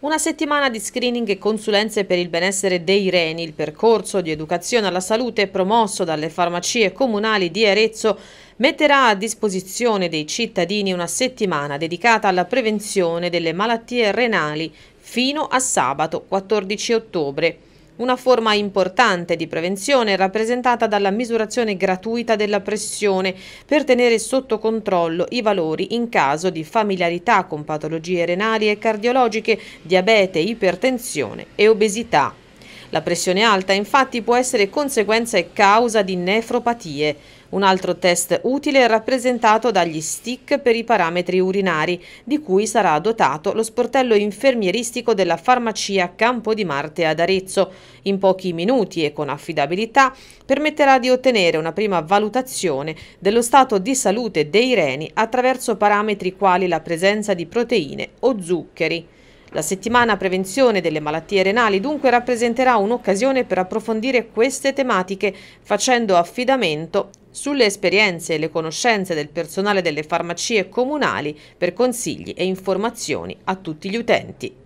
Una settimana di screening e consulenze per il benessere dei reni, il percorso di educazione alla salute promosso dalle farmacie comunali di Arezzo metterà a disposizione dei cittadini una settimana dedicata alla prevenzione delle malattie renali fino a sabato 14 ottobre. Una forma importante di prevenzione è rappresentata dalla misurazione gratuita della pressione per tenere sotto controllo i valori in caso di familiarità con patologie renali e cardiologiche, diabete, ipertensione e obesità. La pressione alta infatti può essere conseguenza e causa di nefropatie. Un altro test utile è rappresentato dagli stick per i parametri urinari, di cui sarà dotato lo sportello infermieristico della farmacia Campo di Marte ad Arezzo. In pochi minuti e con affidabilità permetterà di ottenere una prima valutazione dello stato di salute dei reni attraverso parametri quali la presenza di proteine o zuccheri. La settimana prevenzione delle malattie renali dunque rappresenterà un'occasione per approfondire queste tematiche facendo affidamento sulle esperienze e le conoscenze del personale delle farmacie comunali per consigli e informazioni a tutti gli utenti.